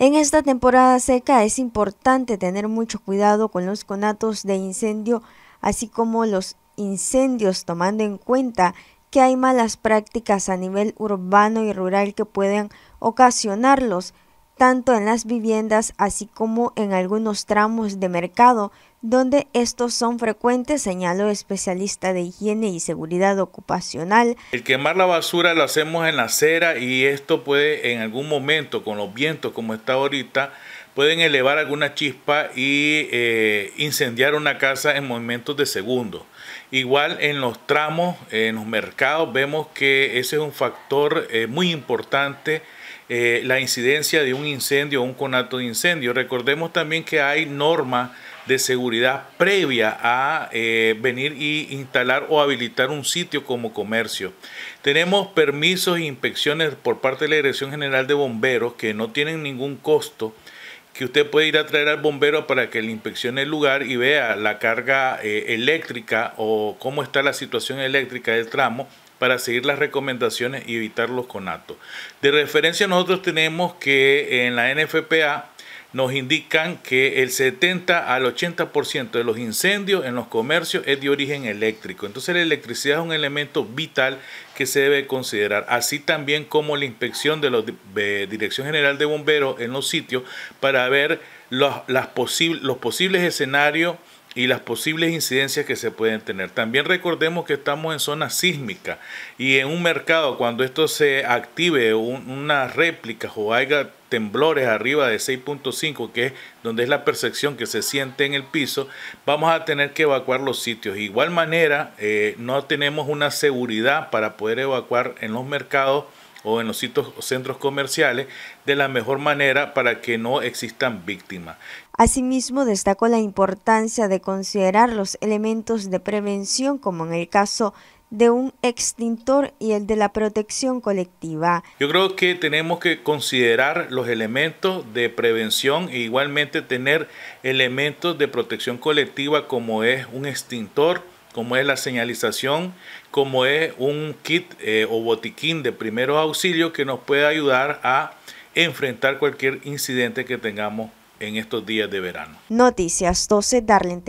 En esta temporada seca es importante tener mucho cuidado con los conatos de incendio, así como los incendios, tomando en cuenta que hay malas prácticas a nivel urbano y rural que pueden ocasionarlos tanto en las viviendas así como en algunos tramos de mercado, donde estos son frecuentes, señaló especialista de higiene y seguridad ocupacional. El quemar la basura lo hacemos en la acera y esto puede en algún momento, con los vientos como está ahorita, pueden elevar alguna chispa y eh, incendiar una casa en momentos de segundo. Igual en los tramos, en los mercados, vemos que ese es un factor eh, muy importante eh, la incidencia de un incendio o un conato de incendio. Recordemos también que hay normas de seguridad previa a eh, venir y instalar o habilitar un sitio como comercio. Tenemos permisos e inspecciones por parte de la Dirección General de Bomberos que no tienen ningún costo que usted puede ir a traer al bombero para que le inspeccione el lugar y vea la carga eh, eléctrica o cómo está la situación eléctrica del tramo para seguir las recomendaciones y evitar los conatos. De referencia nosotros tenemos que en la NFPA nos indican que el 70 al 80% de los incendios en los comercios es de origen eléctrico. Entonces la electricidad es un elemento vital que se debe considerar, así también como la inspección de la Dirección General de Bomberos en los sitios para ver los, los posibles escenarios y las posibles incidencias que se pueden tener. También recordemos que estamos en zona sísmica y en un mercado cuando esto se active Una unas réplicas o haya temblores arriba de 6.5, que es donde es la percepción que se siente en el piso, vamos a tener que evacuar los sitios. De igual manera, eh, no tenemos una seguridad para poder evacuar en los mercados o en los sitios o centros comerciales de la mejor manera para que no existan víctimas. Asimismo, destacó la importancia de considerar los elementos de prevención, como en el caso de un extintor y el de la protección colectiva. Yo creo que tenemos que considerar los elementos de prevención e igualmente tener elementos de protección colectiva como es un extintor, como es la señalización, como es un kit eh, o botiquín de primeros auxilios que nos puede ayudar a enfrentar cualquier incidente que tengamos en estos días de verano. Noticias 12, Darlene